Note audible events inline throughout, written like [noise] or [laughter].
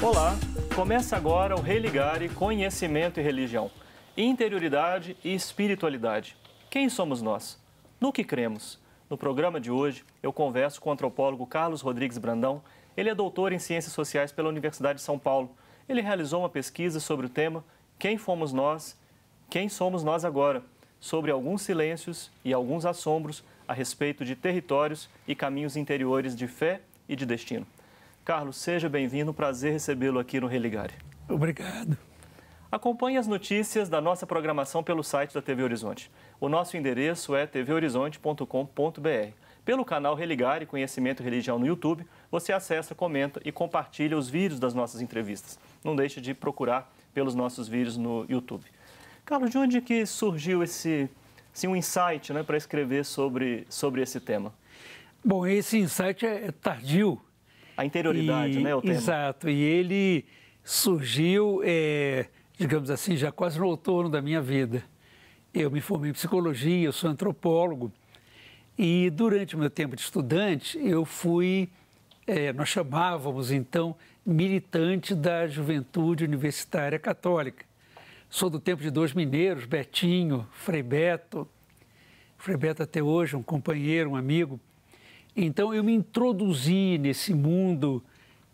Olá, começa agora o Religare Conhecimento e Religião, Interioridade e Espiritualidade. Quem somos nós? No que cremos? No programa de hoje, eu converso com o antropólogo Carlos Rodrigues Brandão. Ele é doutor em Ciências Sociais pela Universidade de São Paulo. Ele realizou uma pesquisa sobre o tema Quem fomos nós? Quem somos nós agora? Sobre alguns silêncios e alguns assombros a respeito de territórios e caminhos interiores de fé e de destino. Carlos, seja bem-vindo. Prazer recebê-lo aqui no Religare. Obrigado. Acompanhe as notícias da nossa programação pelo site da TV Horizonte. O nosso endereço é tvhorizonte.com.br. Pelo canal Religare Conhecimento e Religião no YouTube, você acessa, comenta e compartilha os vídeos das nossas entrevistas. Não deixe de procurar pelos nossos vídeos no YouTube. Carlos, de onde que surgiu esse assim, um insight né, para escrever sobre, sobre esse tema? Bom, esse insight é, é tardio a interioridade, e, né? O Exato. E ele surgiu, é, digamos assim, já quase no outono da minha vida. Eu me formei em psicologia, eu sou antropólogo. E durante o meu tempo de estudante, eu fui, é, nós chamávamos então, militante da juventude universitária católica. Sou do tempo de dois mineiros, Betinho, Frei Beto. Frei Beto até hoje, um companheiro, um amigo. Então eu me introduzi nesse mundo,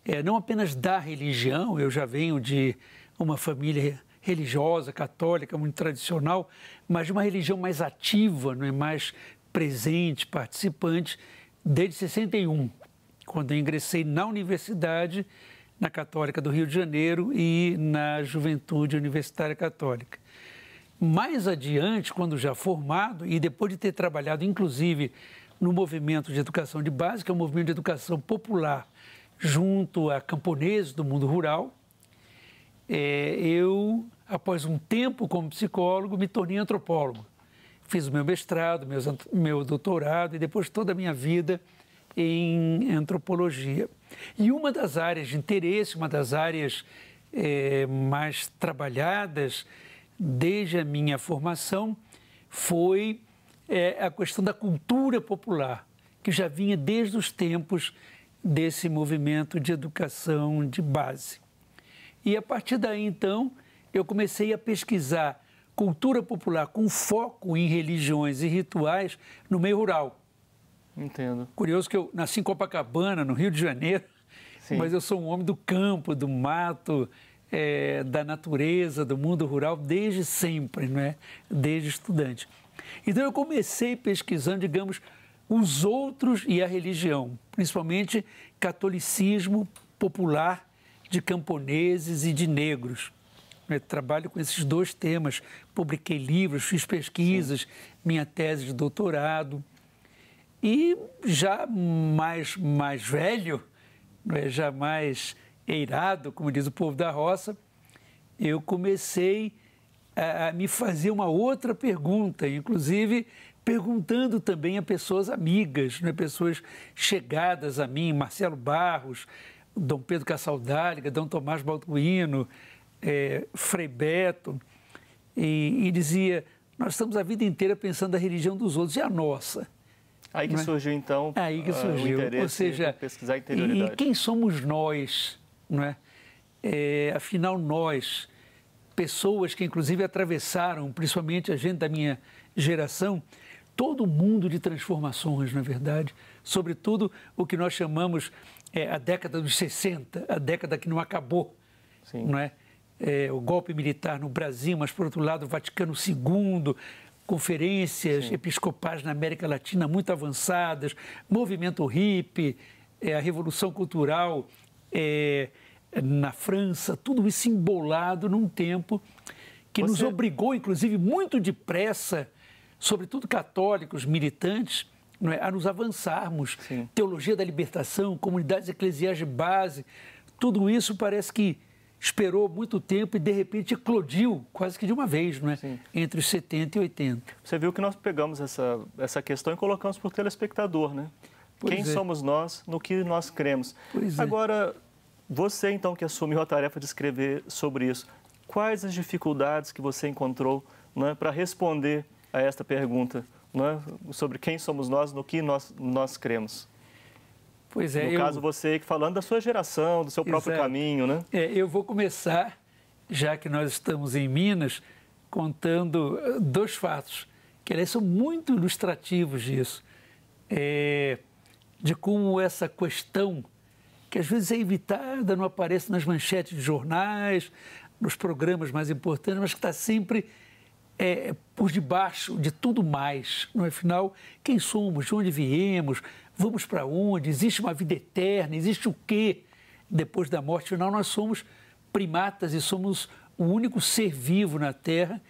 é, não apenas da religião, eu já venho de uma família religiosa, católica, muito tradicional, mas de uma religião mais ativa, não é mais presente, participante, desde 61, quando eu ingressei na universidade, na Católica do Rio de Janeiro e na Juventude Universitária Católica. Mais adiante, quando já formado e depois de ter trabalhado, inclusive, no movimento de educação de base, que é um movimento de educação popular junto a camponeses do mundo rural. É, eu, após um tempo como psicólogo, me tornei antropólogo. Fiz o meu mestrado, meus, meu doutorado e depois toda a minha vida em antropologia. E uma das áreas de interesse, uma das áreas é, mais trabalhadas desde a minha formação foi é a questão da cultura popular, que já vinha desde os tempos desse movimento de educação de base. E a partir daí, então, eu comecei a pesquisar cultura popular com foco em religiões e rituais no meio rural. Entendo. Curioso que eu nasci em Copacabana, no Rio de Janeiro, Sim. mas eu sou um homem do campo, do mato, é, da natureza, do mundo rural, desde sempre, não é? Desde estudante. Então eu comecei pesquisando, digamos, os outros e a religião, principalmente catolicismo popular de camponeses e de negros. Eu né? trabalho com esses dois temas, publiquei livros, fiz pesquisas, Sim. minha tese de doutorado. E já mais, mais velho, né? já mais eirado, como diz o povo da roça, eu comecei a, a me fazer uma outra pergunta, inclusive perguntando também a pessoas amigas, né, pessoas chegadas a mim, Marcelo Barros, Dom Pedro Cassaldáliga, Dom Tomás Balduino, é, Frei Beto, e, e, dizia, nós estamos a vida inteira pensando na religião dos outros e a nossa. Aí que é? surgiu, então, Aí que ah, surgiu. o interesse Ou seja, pesquisar a interioridade. E, e quem somos nós, não é? é afinal, nós pessoas que, inclusive, atravessaram, principalmente a gente da minha geração, todo mundo de transformações, na é verdade, sobretudo o que nós chamamos é, a década dos 60, a década que não acabou, Sim. não é? é? O golpe militar no Brasil, mas por outro lado, o Vaticano II, conferências Sim. episcopais na América Latina muito avançadas, movimento hippie, é, a revolução cultural, é, na França, tudo isso embolado num tempo que Você... nos obrigou, inclusive, muito depressa, sobretudo católicos, militantes, é, a nos avançarmos. Sim. Teologia da libertação, comunidades eclesiais de base, tudo isso parece que esperou muito tempo e de repente eclodiu quase que de uma vez, não é? Entre os 70 e 80. Você viu que nós pegamos essa, essa questão e colocamos para o telespectador, né? Pois Quem é. somos nós, no que nós cremos. Pois é. Agora, você, então, que assumiu a tarefa de escrever sobre isso, quais as dificuldades que você encontrou né, para responder a esta pergunta né, sobre quem somos nós, no que nós, nós cremos? Pois é. No eu... caso, você falando da sua geração, do seu próprio Exato. caminho, né? É, eu vou começar, já que nós estamos em Minas, contando eh, dois fatos que eles são muito ilustrativos disso, é, de como essa questão que às vezes é evitada, não aparece nas manchetes de jornais, nos programas mais importantes, mas que está sempre é, por debaixo de tudo mais. No é? final, quem somos, de onde viemos, vamos para onde, existe uma vida eterna, existe o quê? Depois da morte final, nós somos primatas e somos o único ser vivo na Terra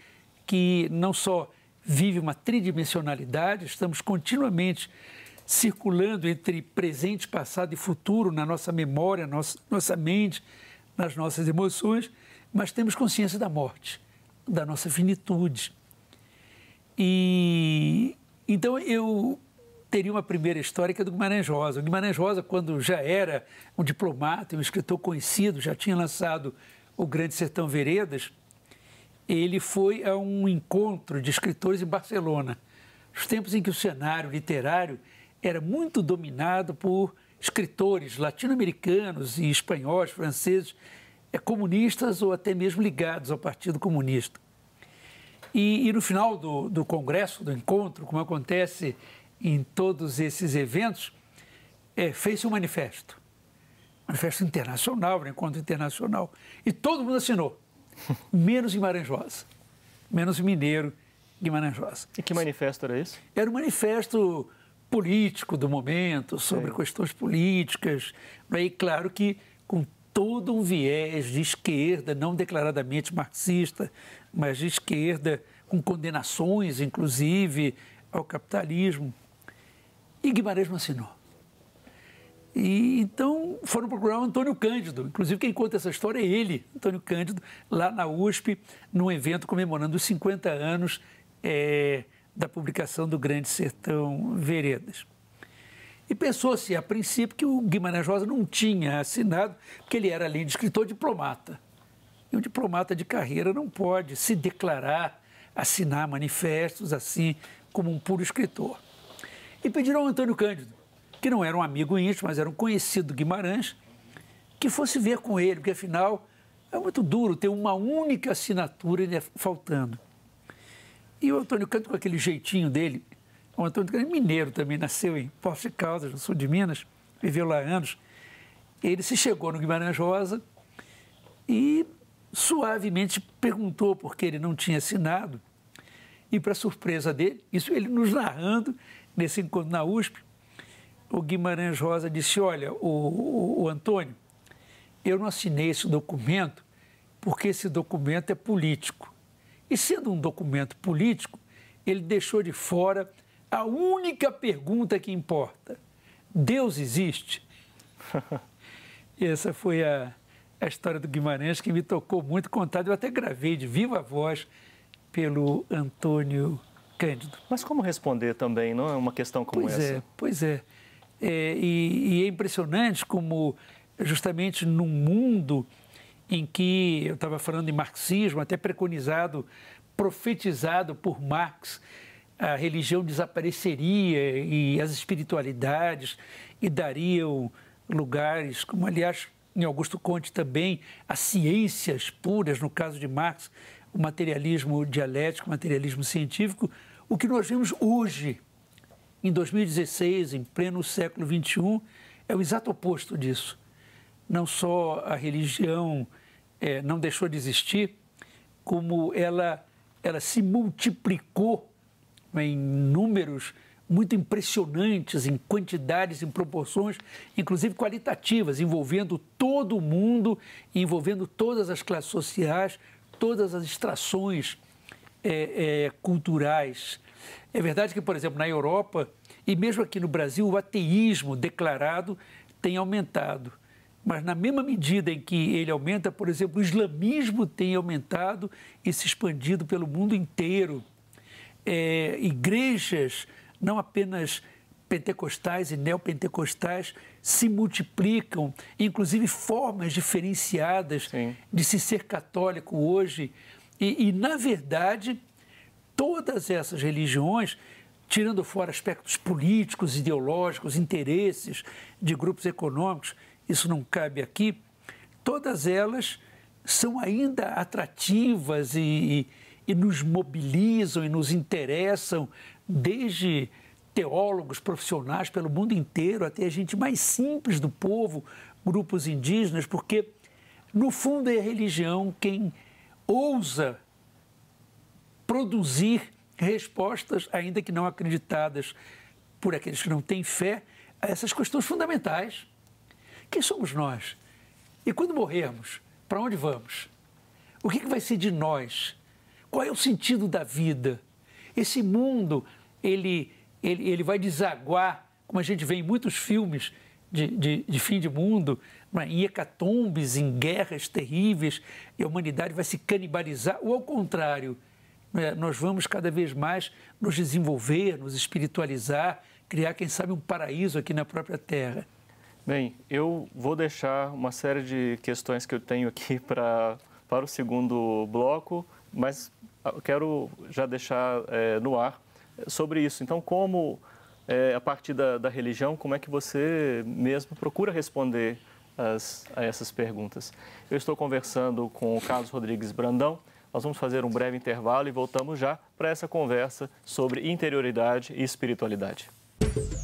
que não só vive uma tridimensionalidade, estamos continuamente circulando entre presente, passado e futuro na nossa memória, nossa, nossa mente, nas nossas emoções, mas temos consciência da morte, da nossa finitude. E então eu teria uma primeira história que é do Guimarães Rosa. O Guimarães Rosa, quando já era um diplomata, um escritor conhecido, já tinha lançado O Grande Sertão Veredas, ele foi a um encontro de escritores em Barcelona, nos tempos em que o cenário literário era muito dominado por escritores latino-americanos e espanhóis, franceses, eh, comunistas ou até mesmo ligados ao Partido Comunista. E, e no final do, do congresso, do encontro, como acontece em todos esses eventos, é, fez-se um manifesto. Manifesto internacional, um encontro internacional. E todo mundo assinou, [laughs] menos Guimarães Rosa, menos Mineiro Guimarães Rosa. E que manifesto era esse? Era um manifesto político do momento, sobre Sim. questões políticas. Né? E claro que com todo um viés de esquerda, não declaradamente marxista, mas de esquerda, com condenações, inclusive, ao capitalismo. E Guimarães não assinou. E, então foram procurar o Antônio Cândido. Inclusive, quem conta essa história é ele, Antônio Cândido, lá na USP, num evento comemorando os 50 anos é, da publicação do Grande Sertão Veredas. E pensou-se, a princípio, que o Guimarães Rosa não tinha assinado, porque ele era, além de escritor, diplomata. E um diplomata de carreira não pode se declarar, assinar manifestos assim, como um puro escritor. E pediram ao Antônio Cândido, que não era um amigo íntimo, mas era um conhecido do Guimarães, que fosse ver com ele, porque afinal é muito duro ter uma única assinatura faltando. E o Antônio Canto, com aquele jeitinho dele, o Antônio Canto é mineiro também, nasceu em Poço de Caldas, no sul de Minas, viveu lá anos. Ele se chegou no Guimarães Rosa e suavemente perguntou por que ele não tinha assinado. E, para surpresa dele, isso ele nos narrando nesse encontro na USP, o Guimarães Rosa disse: Olha, o, o, o Antônio, eu não assinei esse documento porque esse documento é político. E sendo um documento político, ele deixou de fora a única pergunta que importa: Deus existe? [laughs] essa foi a, a história do Guimarães que me tocou muito contada. Eu até gravei de viva voz pelo Antônio Cândido. Mas como responder também, não é uma questão como pois é, essa? É, pois é. é e, e é impressionante como, justamente num mundo em que eu estava falando de marxismo, até preconizado, profetizado por Marx, a religião desapareceria e as espiritualidades e dariam lugares, como aliás em Augusto Conte também, as ciências puras, no caso de Marx, o materialismo dialético, o materialismo científico, o que nós vemos hoje, em 2016, em pleno século XXI, é o exato oposto disso. Não só a religião é, não deixou de existir, como ela, ela se multiplicou em números muito impressionantes, em quantidades, em proporções, inclusive qualitativas, envolvendo todo o mundo, envolvendo todas as classes sociais, todas as extrações é, é, culturais. É verdade que, por exemplo, na Europa e mesmo aqui no Brasil, o ateísmo declarado tem aumentado. Mas, na mesma medida em que ele aumenta, por exemplo, o islamismo tem aumentado e se expandido pelo mundo inteiro. É, igrejas, não apenas pentecostais e neopentecostais, se multiplicam, inclusive formas diferenciadas Sim. de se ser católico hoje. E, e, na verdade, todas essas religiões, tirando fora aspectos políticos, ideológicos, interesses de grupos econômicos, isso não cabe aqui, todas elas são ainda atrativas e, e, e nos mobilizam e nos interessam, desde teólogos profissionais pelo mundo inteiro, até a gente mais simples do povo, grupos indígenas, porque, no fundo, é a religião quem ousa produzir respostas, ainda que não acreditadas por aqueles que não têm fé, a essas questões fundamentais quem somos nós? E quando morrermos, para onde vamos? O que, que vai ser de nós? Qual é o sentido da vida? Esse mundo, ele, ele, ele vai desaguar, como a gente vê em muitos filmes de, de, de fim de mundo, né, em hecatombes, em guerras terríveis, e a humanidade vai se canibalizar, ou ao contrário, né, nós vamos cada vez mais nos desenvolver, nos espiritualizar, criar, quem sabe, um paraíso aqui na própria terra. Bem, eu vou deixar uma série de questões que eu tenho aqui [laughs] para para o segundo bloco, mas quero já deixar é, no ar sobre isso. Então, como é, a partir da, da, religião, como é que você mesmo procura responder as, a essas perguntas? Eu estou conversando com o Carlos Rodrigues Brandão. Nós vamos fazer um breve intervalo e voltamos já para essa conversa sobre interioridade e espiritualidade. Música